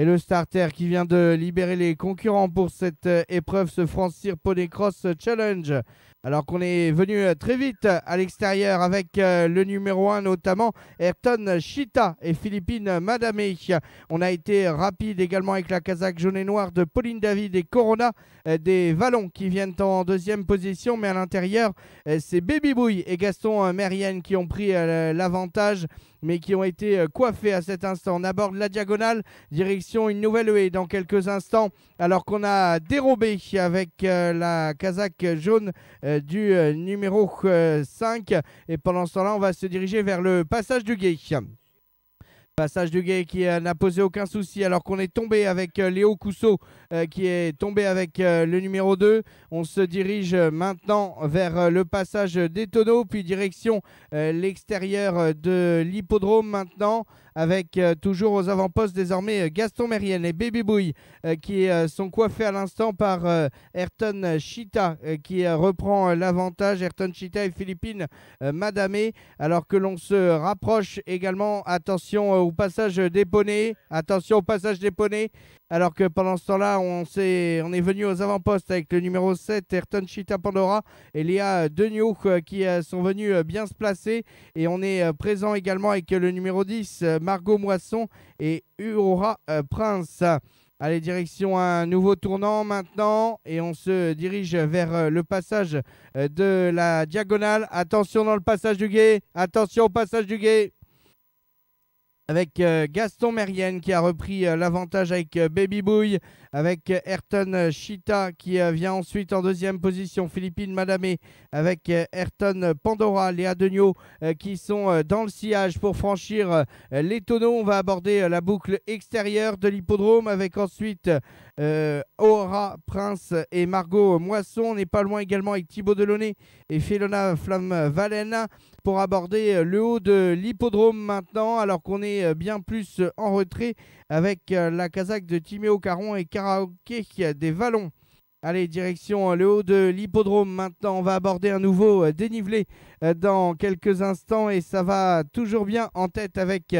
Et le starter qui vient de libérer les concurrents pour cette euh, épreuve, ce France Ponycross Cross Challenge. Alors qu'on est venu euh, très vite à l'extérieur avec euh, le numéro 1 notamment, Ayrton Chita et Philippine Madame. On a été rapide également avec la Kazakh jaune et noire de Pauline David et Corona des Vallons qui viennent en deuxième position. Mais à l'intérieur, c'est Baby Bouille et Gaston Merienne qui ont pris l'avantage mais qui ont été coiffés à cet instant. On aborde la diagonale, direction une nouvelle haie dans quelques instants, alors qu'on a dérobé avec euh, la casaque jaune euh, du euh, numéro 5. Et pendant ce temps-là, on va se diriger vers le passage du guet. Passage du Gay qui euh, n'a posé aucun souci alors qu'on est tombé avec euh, Léo Cousseau euh, qui est tombé avec le numéro 2. On se dirige maintenant vers le passage des tonneaux puis direction l'extérieur de l'hippodrome maintenant avec toujours aux avant-postes désormais Gaston Mérienne et Baby Bouille qui sont coiffés à l'instant par Ayrton Chita qui reprend l'avantage. Ayrton Chita et Philippine Madame. E, alors que l'on se rapproche également, attention au passage des poneys. Attention au passage des poneys. Alors que pendant ce temps-là, on, est, on est venu aux avant-postes avec le numéro 7, Ayrton Chita Pandora et Léa euh, qui euh, sont venus euh, bien se placer. Et on est présent également avec le numéro 10, Margot Moisson et Aurora Prince. Allez, direction un nouveau tournant maintenant et on se dirige vers le passage de la diagonale. Attention dans le passage du guet, attention au passage du guet avec euh, Gaston Merienne qui a repris euh, l'avantage avec euh, Baby Bouille, avec Ayrton Chita qui vient ensuite en deuxième position, Philippine Madame avec Ayrton Pandora, Léa Degnaud qui sont dans le sillage pour franchir les tonneaux. On va aborder la boucle extérieure de l'hippodrome avec ensuite euh, Aura Prince et Margot Moisson. n'est pas loin également avec Thibaut Delaunay et Felona flamme Valena pour aborder le haut de l'hippodrome maintenant, alors qu'on est bien plus en retrait avec la casaque de Timéo Caron et Karaoke des Vallons. Allez, direction euh, le haut de l'hippodrome. Maintenant, on va aborder un nouveau euh, dénivelé euh, dans quelques instants et ça va toujours bien en tête avec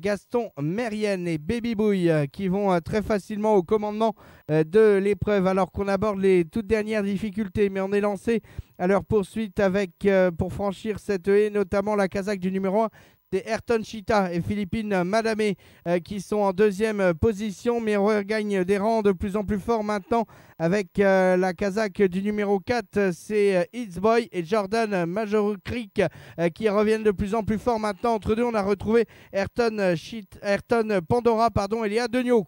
Gaston Merienne et Baby Bouille qui vont très facilement au commandement de l'épreuve alors qu'on aborde les toutes dernières difficultés. Mais on est lancé à leur poursuite avec, pour franchir cette haie, notamment la casaque du numéro 1 c'est Ayrton Chita et Philippine Madame euh, qui sont en deuxième position mais regagnent des rangs de plus en plus forts maintenant avec euh, la Kazakh du numéro 4, c'est It's euh, et Jordan Majorukrik qui reviennent de plus en plus forts maintenant. Entre deux, on a retrouvé Ayrton, Ayrton Pandora pardon, et Léa Degnaud.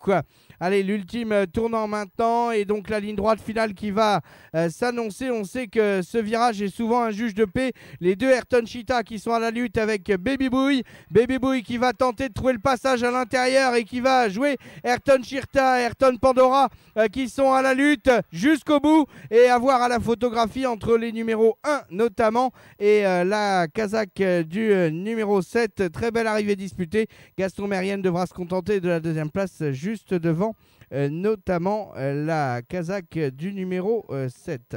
Allez, l'ultime tournant maintenant et donc la ligne droite finale qui va s'annoncer. On sait que ce virage est souvent un juge de paix. Les deux Ayrton Chita qui sont à la lutte avec Baby Boy Baby Boy qui va tenter de trouver le passage à l'intérieur et qui va jouer Ayrton Shirta, Ayrton Pandora euh, qui sont à la lutte jusqu'au bout et avoir à la photographie entre les numéros 1 notamment et euh, la Kazakh euh, du numéro 7. Très belle arrivée disputée. Gaston Mérienne devra se contenter de la deuxième place juste devant notamment la Kazakh du numéro 7.